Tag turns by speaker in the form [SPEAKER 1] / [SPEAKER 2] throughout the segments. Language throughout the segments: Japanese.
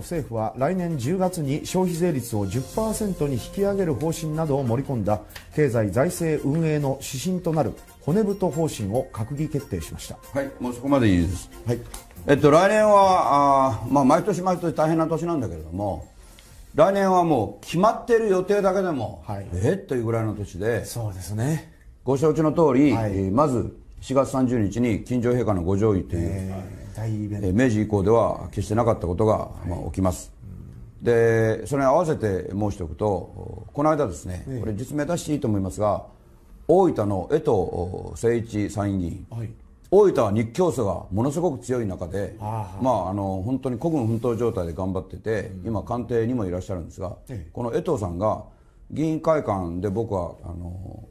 [SPEAKER 1] 政府は来年10月に消費税率を10%に引き上げる方針などを盛り込んだ経済財政運営の指針となる骨太方針を閣議決定しました
[SPEAKER 2] はいもうそこまでいいです、はいえっと、来年はあ、まあ、毎年毎年大変な年なんだけれども来年はもう決まっている予定だけでも、はい、えっというぐらいの年でそうですねご承知の通り、はい、まず4月30日に金城陛下のご上位という、えー大イベント、明治以降では決してなかったことが、まあ、起きます、でそれに合わせて申しておくとこの間ですね、これ実名出していいと思いますが大分の江藤誠一参院議員、はい、大分は日教組がものすごく強い中で、あまあ、あの本当に孤軍奮闘状態で頑張ってて、うん、今、官邸にもいらっしゃるんですが、えこの江藤さんが議員会館で僕はあの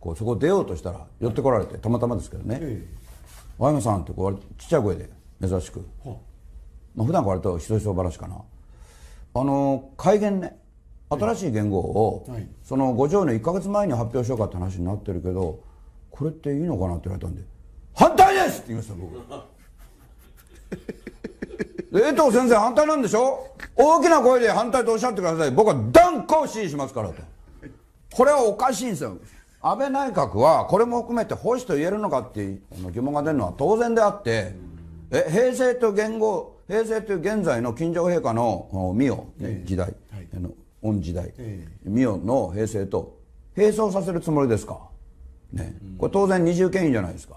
[SPEAKER 2] こうそこ出ようとしたら寄ってこられて、たまたまですけどね、え早野さん」ってこうちっちゃい声で珍しく、はあ、まあ普段からと人そひそ話かなあの改元ね新しい元号を、はい、その五条の1か月前に発表しようかって話になってるけどこれっていいのかなって言われたんで「反対です!」って言いました僕江藤先生反対なんでしょ大きな声で反対とおっしゃってください僕は断固支持しますからとこれはおかしいんですよ安倍内閣はこれも含めて保守と言えるのかっていう疑問が出るのは当然であってえ平成と元号平成という現在の金城陛下の御代、ね、時代、はい、御時代、えー、御代の平成と並走させるつもりですか、ね、これ当然二重権威じゃないですか、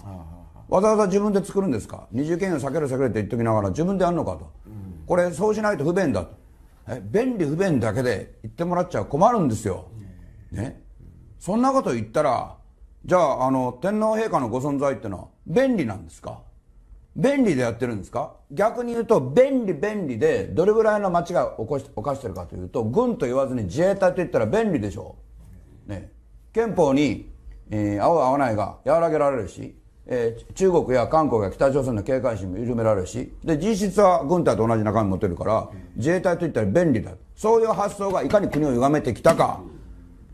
[SPEAKER 2] わざわざ自分で作るんですか二重権威を避ける避けるって言っときながら自分でやるのかと、これそうしないと不便だとえ便利不便だけで言ってもらっちゃ困るんですよ、ね、そんなこと言ったら、じゃあ、あの、天皇陛下のご存在ってのは便利なんですか便利でやってるんですか逆に言うと、便利便利で、どれぐらいの間違いを犯してるかというと、軍と言わずに自衛隊と言ったら便利でしょう。ね。憲法に、えー、合う合わないが和らげられるし、えー、中国や韓国や北朝鮮の警戒心も緩められるし、で、実質は軍隊と同じ中身持てるから、自衛隊と言ったら便利だ。そういう発想がいかに国を歪めてきたか。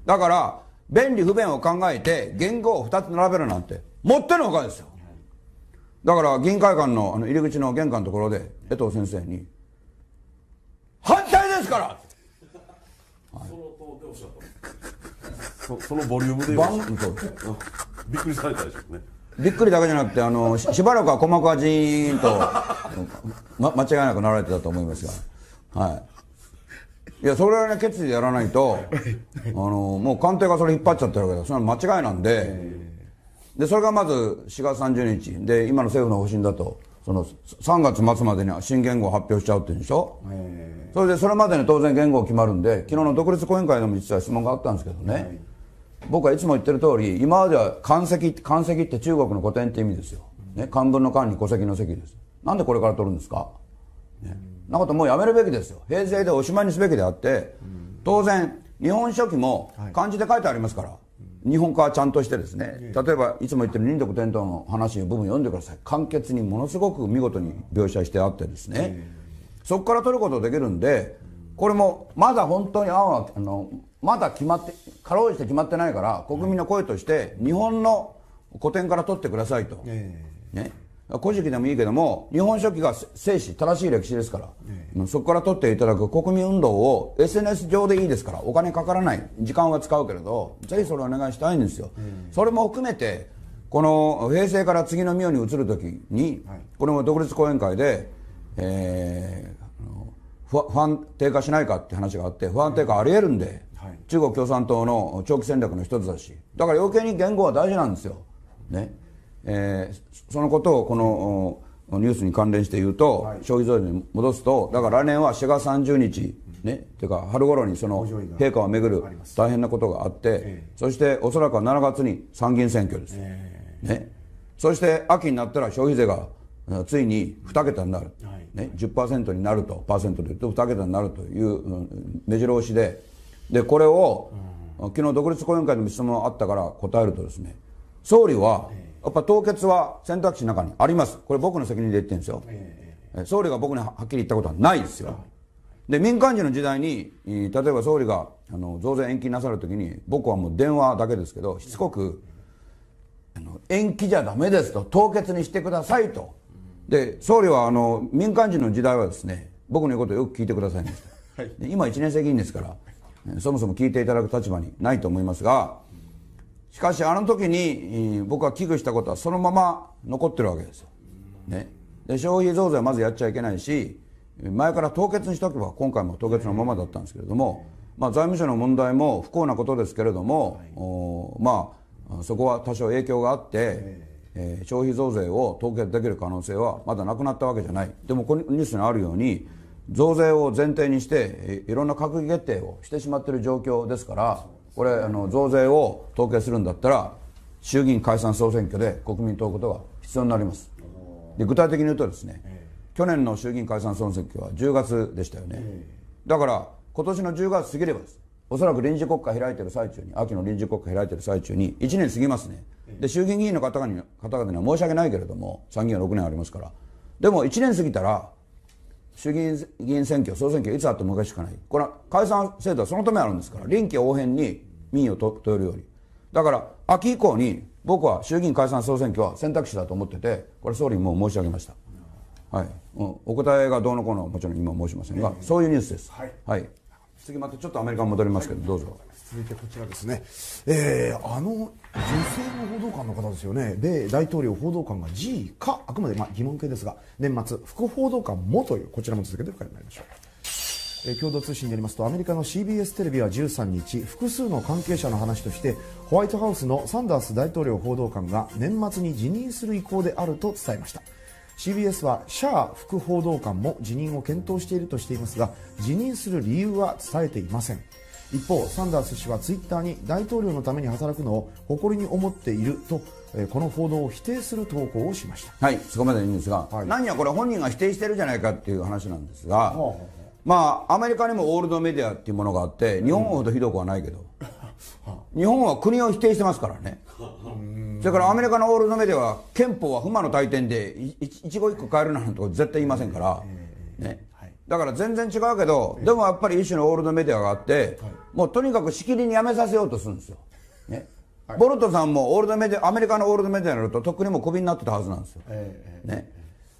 [SPEAKER 2] だから、便利不便を考えて言語を2つ並べるなんて持ってのほかですよだから議員会館のあの入り口の玄関のところで江藤先生に「反対ですから!」はい、
[SPEAKER 1] そそのボリュームでバンとびっくりされたでしょうね
[SPEAKER 2] びっくりだけじゃなくてあのしばらくは鼓膜がじーんと、ま、間違いなくなられてたと思いますがはいいやそれはね決意でやらないとあのもう官邸がそれ引っ張っちゃってるわけだそれは間違いなんででそれがまず4月30日で今の政府の方針だとその3月末までには新言語を発表しちゃうっていうんでしょそれでそれまでに当然言語決まるんで昨日の独立講演会でも実は質問があったんですけどね、僕はいつも言ってる通り今までは漢籍漢籍って中国の古典って意味ですよ、ね、漢文の漢に戸籍の籍ですなんでこれから取るんですか、ねなこともうやめるべきですよ平成でおしまいにすべきであって、当然日本書紀も漢字で書いてありますから、はい、日本化はちゃんとしてですね、例えばいつも言ってる忍徳天統の話の部分読んでください簡潔にものすごく見事に描写してあってですね、そこから取ることできるんでこれもまだ本当に案はあのまだ決まってかろうじて決まってないから国民の声として日本の古典から取ってくださいと、ね、古事記でもいいけども日本書紀が正史正しい歴史ですから、そこから取っていただく国民運動を SNS 上でいいですからお金かからない時間は使うけれどぜひそれお願いしたいんですよ、それも含めてこの平成から次の妙に移る時に、はい、これも独立講演会で、えー、不安定化しないかって話があって不安定化ありえるんで、はい、中国共産党の長期戦略の一つだしだから余計に言語は大事なんですよねえー、そのことをこの、ニュースに関連して言うと、はい、消費増税に戻すとだから来年は4月30日、ね、っていうか春頃にその陛下をめぐる大変なことがあって、そしておそらくは7月に参議院選挙です、えー、ね、そして秋になったら消費税がついに2桁になる、はいね、10%になるとパーセントでいうと2桁になるという、うん、目白押しででこれを、うん、昨日独立後援会の質問があったから答えるとですね総理は、えーやっぱ凍結は選択肢の中にあります。これ僕の責任で言ってるんですよ。総理が僕にはっきり言ったことはないですよ。で、民間人の時代に、例えば総理があの増税延期なさるときに、僕はもう電話だけですけど、しつこく、あの延期じゃダメですと、凍結にしてくださいと。で、総理はあの民間人の時代はですね、僕の言うことをよく聞いてくださいね。はい、今1年生議員ですから、そもそも聞いていただく立場にないと思いますが、しかしあの時に僕は危惧したことはそのまま残ってるわけですよ、ね、で消費増税はまずやっちゃいけないし前から凍結にしておけば今回も凍結のままだったんですけれども、まあ、財務省の問題も不幸なことですけれども、まあ、そこは多少影響があって、えー、消費増税を凍結できる可能性はまだなくなったわけじゃないでもこのニュースにあるように増税を前提にしていろんな閣議決定をしてしまっている状況ですから。これあの増税を統計するんだったら衆議院解散総選挙で国民問うことが必要になりますで具体的に言うとですね、えー、去年の衆議院解散総選挙は10月でしたよね、えー、だから今年の10月過ぎればですおそらく臨時国会開いてる最中に秋の臨時国会開いてる最中に1年過ぎますねで衆議院議員の方々には申し訳ないけれども参議院は6年ありますからでも1年過ぎたら衆議院議員選挙総選挙いつあってもおかしくないこれは解散制度はそのためあるんですから臨機応変に民意を問えるようにだから秋以降に僕は衆議院解散総選挙は選択肢だと思っててこれ総理にも申し上げました、はいうん、お答えがどうのこうのもちろん今申しませんが、そういうニュースです、はい、はい、
[SPEAKER 1] 次またちょっとアメリカに戻り
[SPEAKER 2] ますけどどうぞ。
[SPEAKER 1] 続いてこちらですね、えー、あの女性の報道官の方ですよね、米大統領報道官が G か、あくまでまあ疑問形ですが、年末、副報道官もという、こちらも続けて深いましょう、え共同通信によりますとアメリカの CBS テレビは13日複数の関係者の話としてホワイトハウスのサンダース大統領報道官が年末に辞任する意向であると伝えました CBS はシャー副報道官も辞任を検討しているとしていますが辞任する理由は伝えていません一方サンダース氏はツイッターに大統領のために働くのを誇りに思っているとこの報道を否定する投稿をしまし
[SPEAKER 2] たはいそこまでいいんですが、はい、何やこれ本人が否定してるじゃないかっていう話なんですが、はあはあまあ、アメリカにもオールドメディアっていうものがあって日本ほどひどくはないけど、うん、日本は国を否定してますからねそれからアメリカのオールドメディアは憲法は不満の大典で一語一句変えるなんてこと絶対言いませんから、ね、だから全然違うけど、でもやっぱり一種のオールドメディアがあって、はい、もうとにかくしきりにやめさせようとするんですよ。ね。はい、ボルトさんもオールドメディア、アメリカのオールドメディアになると、とっくにもうクビになってたはずなんですよ。えー、ね。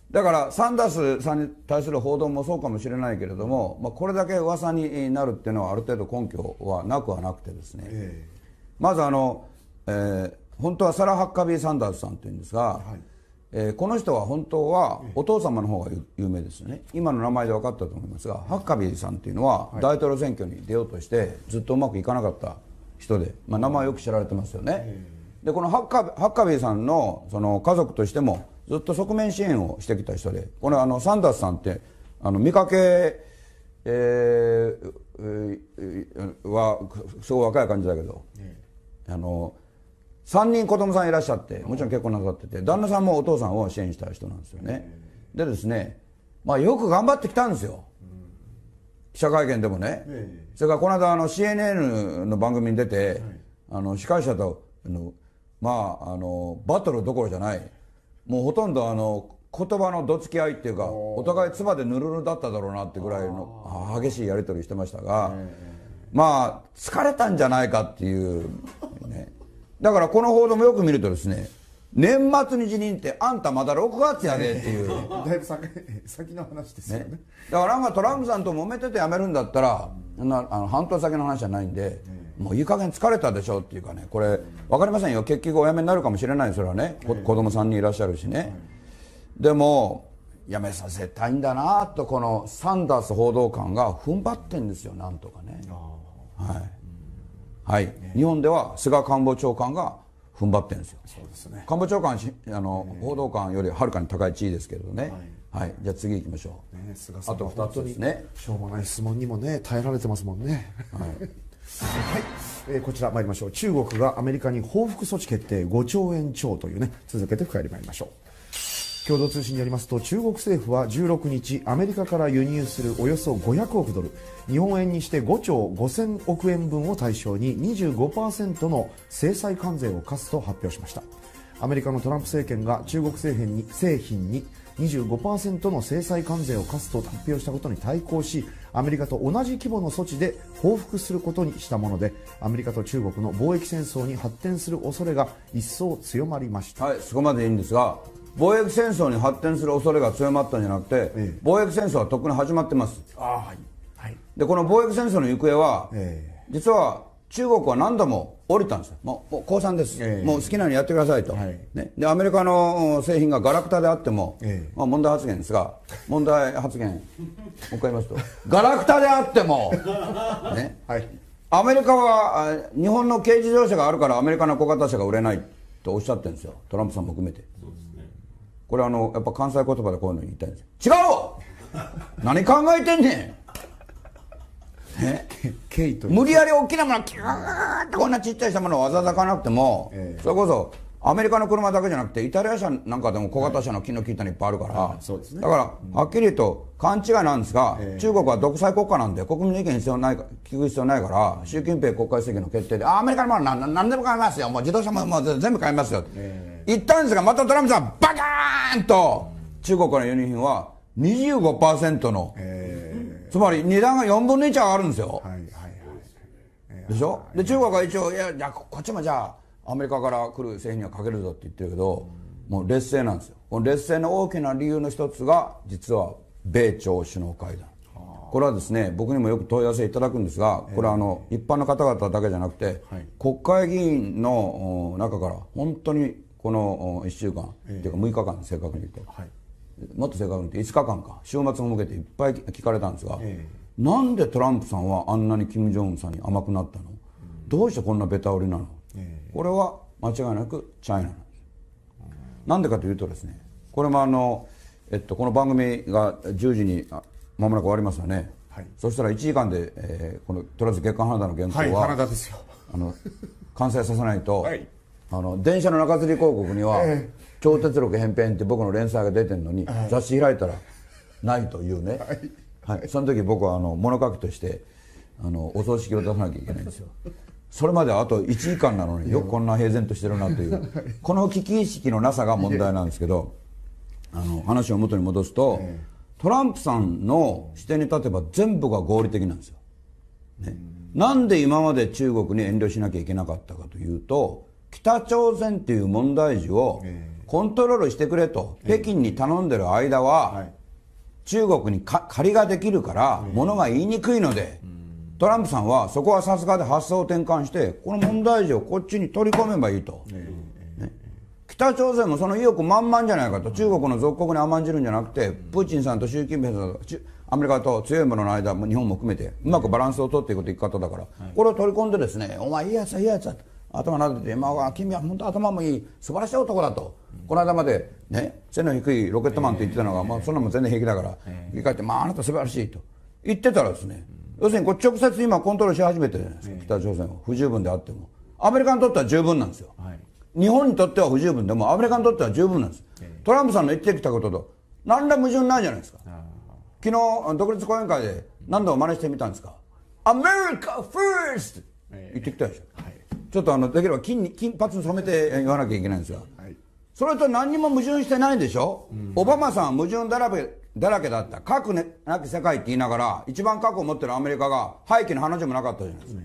[SPEAKER 2] だからサンダースさんに対する報道もそうかもしれないけれども、まあ、これだけ噂になるっていうのはある程度根拠はなくはなくてですね、えー、まずあの、えー、本当はサラ・ハッカビー・サンダースさんというんですが、はいえー、この人は本当はお父様の方が有名ですよね今の名前で分かったと思いますがハッカビーさんっていうのは大統領選挙に出ようとしてずっとうまくいかなかった人で、まあ、名前よく知られてますよねでこのハッカハッカビーさんのその家族としてもずっと側面支援をしてきた人でこれあのサンダースさんってあの見かけ、えー、はすごい若い感じだけど、あの3人子供さんいらっしゃってもちろん結婚なさってて旦那さんもお父さんを支援した人なんですよねでですねまあよく頑張ってきたんですよ記者会見でもねそれからこの間あの CNN の番組に出てあの司会者とまああのバトルどころじゃないもうほとんどあの言葉のどつき合いっていうかお互い唾でぬるぬるだっただろうなってぐらいの激しいやり取りしてましたがまあ疲れたんじゃないかっていうねだからこの報道もよく見るとですね年末に辞任ってあんたまだ6月やでっていう
[SPEAKER 1] だいぶ先先の話ですよね、ね、だか
[SPEAKER 2] らなんかトランプさんと揉めてて辞めるんだったら、ん、なあの半年先の話じゃないんで、もういい加減疲れたでしょうっていうかねこれ分かりませんよ結局お辞めになるかもしれないそれはね、子供さんにいらっしゃるしね、でも辞めさせたいんだなとこのサンダース報道官が踏ん張ってんですよなんとかねはいはい、日本では菅官房長官が踏ん張ってるんですよそうです、ね、官房長官あの、報道官よりはるかに高い地位ですけれどね、はい、はい、じゃあ次いきましょう、ね、菅さんあと2つですね
[SPEAKER 1] しょうもない質問にもね耐えられてますもんねはいはい、えー、こちら参りましょう中国がアメリカに報復措置決定5兆円超というね続けて深入り参りましょう共同通信によりますと中国政府は16日アメリカから輸入するおよそ500億ドル日本円にして5兆5000億円分を対象に25%の制裁関税を課すと発表しましたアメリカのトランプ政権が中国製品に製品に25%の制裁関税を課すと発表したことに対抗しアメリカと同じ規模の措置で報復することにしたものでアメリカと中国の貿易戦争に発展する恐れが一層強まりました、はい、そこま
[SPEAKER 2] でいいんですが貿易戦争に発展する恐れが強まったんじゃなくて、ええ、貿易戦争はとっくに始まってます、はい、でこの貿易戦争の行方は、え、実は中国は何度も降りたんですよ、もう降参です、もう好きなようにやってくださいと、はい、ね、でアメリカの製品がガラクタであっても、まあ、問題発言ですが、問題発言、もう一回言いますと、ガラクタであっても、ねアメリカは日本の軽自動車があるから、アメリカの小型車が売れないとおっしゃってるんですよ、トランプさんも含めて。これあのやっぱ関西言葉でこういうの言いたいんです違う 何考えてんねんね無理やり大きなものキューってこんなちっちゃいしたものをわざわざかなくても、ええ、それこそアメリカの車だけじゃなくてイタリア車なんかでも小型車の気の利いたのいっぱいあるから、はい、ね、だからはっきり言うと勘違いなんですが、えー、中国は独裁国家なんで国民の意見必要ない聞く必要ないから習近平国家主席の決定でアメリカのもの何でも買いますよもう自動車ももう全部買いますよ、えー、言ったんですがまたトランプさんバカーンと中国の輸入品は25%の、えー、つまり値段が4分の1上がるんですよ、はいはいはい、でしょ、で中国は一応いやじゃこっちもじゃあアメリカから来る製品にはかけるぞって言ってるけど、もう劣勢なんですよこの劣勢の大きな理由の一つが実は米朝首脳会談これはですね僕にもよく問い合わせいただくんですがこれはあの一般の方々だけじゃなくて、国会議員の中から本当にこの1週間、というか6日間正確に言うと、もっと正確に言うと5日間か週末を向けていっぱい聞かれたんですが、なんでトランプさんはあんなに金正恩さんに甘くなったの、どうしてこんなベタ売りなのこれは間違いなくチャイナなんですなんでかというとですねこれもあの、えっと、この番組が10時にまもなく終わりますよね、はい、そしたら1時間で、えー、このとりあえず月刊花田の原稿は、はい、あの完成させないと、はい、あの電車の中吊り広告には、えー「超鉄力返変」って僕の連載が出てるのに、雑誌開いたらないというね、はいその時僕はあの物書きとしてあのお葬式を出さなきゃいけないんですよそれまであと1時間なのによくこんな平然としてるなという この危機意識のなさが問題なんですけどあの話を元に戻すとトランプさんの視点に立てば全部が合理的なんですよ、ね、なんで今まで中国に遠慮しなきゃいけなかったかというと北朝鮮という問題児をコントロールしてくれと北京に頼んでる間は中国に借りができるから物が言いにくいので、うんトランプさんはそこはさすがで発想を転換してこの問題児をこっちに取り込めばいいと、ね、北朝鮮もその意欲満々じゃないかと中国の属国に甘んじるんじゃなくてプーチンさんと習近平さんとアメリカと強いものの間日本も含めてうまくバランスを取っていくという方だから、これを取り込んでですねお前いいやつだいいやつだ頭撫でて、まあ、君は本当頭もいい素晴らしい男だと、この間まで、ね、背の低いロケットマンと言ってたのが、まあ、そんなもん全然平気だから、言い換えて、まあ、あなた素晴らしいと言ってたらですね、要するにこう直接今コントロールし始めてるじゃないですか、えー、北朝鮮は不十分であってもアメリカにとっては十分なんですよ、はい、日本にとっては不十分でもアメリカにとっては十分なんです、えー、トランプさんの言ってきたことと何ら矛盾ないじゃないですか昨日独立講演会で何度も真似してみたんですか「アメリカファースト!」言ってきたでしょ、えーはい、ちょっとあのできれば金金髪染めて言わなきゃいけないんですが、はい、それと何にも矛盾してないでしょ、うん、オバマさんは矛盾だらけだらけだった核、ね、なき世界って言いながら一番核を持ってるアメリカが廃棄の話もなかったじゃないですか、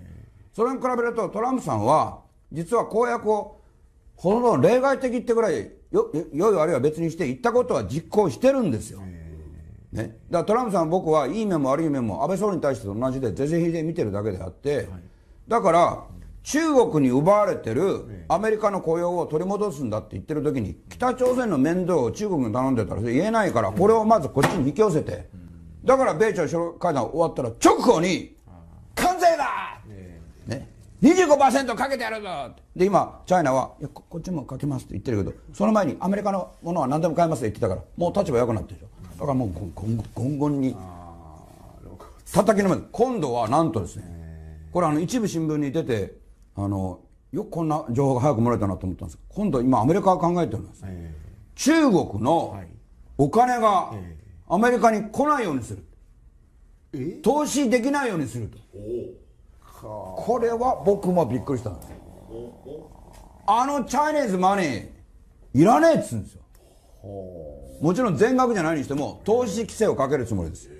[SPEAKER 2] それに比べるとトランプさんは実は公約をほとんど例外的ってぐらいよよい悪いは別にして言ったことは実行してるんですよ、ね、だからトランプさんは僕はいい面も悪い面も安倍総理に対してと同じで是々非々で見てるだけであって、だから中国に奪われてるアメリカの雇用を取り戻すんだって言ってる時に北朝鮮の面倒を中国に頼んでたら言えないからこれをまずこっちに引き寄せてだから米朝首脳会談終わったら直後に関税だ、ね、25%かけてやるぞで今チャイナはいやこっちもかけますって言ってるけどその前にアメリカのものは何でも買いますって言ってたからもう立場良くなってるでしょだからもうゴンゴンゴンに叩きのめ今度はなんとですねこれあの一部新聞に出てあのよくこんな情報が早く漏れたなと思ったんです今度今アメリカが考えてるんです、えー、中国のお金がアメリカに来ないようにする、えー、投資できないようにするとこれは僕もびっくりしたんですあのチャイニーズマネーいらねえっつうんですよもちろん全額じゃないにしても投資規制をかけるつもりです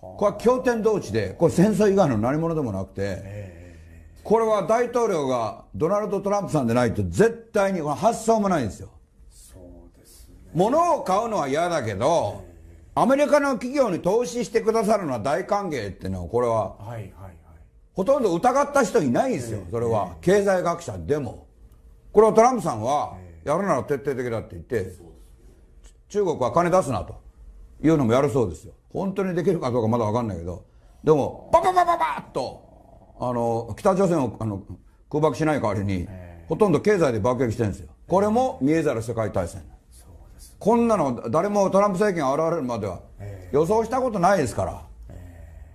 [SPEAKER 2] これは経典同士でこれ戦争以外の何者でもなくて、えーこれは大統領がドナルド・トランプさんでないと絶対に発想もないんですよそうですね物を買うのは嫌だけど、アメリカの企業に投資してくださるのは大歓迎っていうのはこれは、はいはいはい、ほとんど疑った人いないんですよ、それは、経済学者でもこれはトランプさんは、やるなら徹底的だって言って、中国は金出すなというのもやるそうですよ本当にできるかどうかまだ分かんないけどでもパパパパパッとあの北朝鮮をあの空爆しない代わりに、ほとんど経済で爆撃してるんですよ、これも見えざる世界大戦、こんなの誰もトランプ政権が現れるまでは予想したことないですから、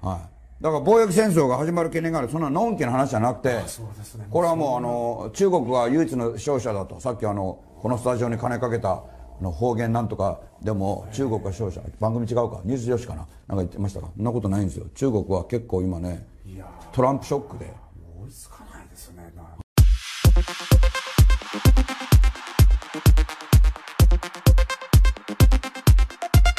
[SPEAKER 2] はい、だから貿易戦争が始まる懸念がある、そんなのんきな話じゃなくて、これはもうあの中国が唯一の勝者だと、さっきあのこのスタジオに金かけた。の方言なんとかでも中国は勝者番組違うかニュースよしかななんか言ってましたかそんなことないんですよ中国は結構今ねトランプショックで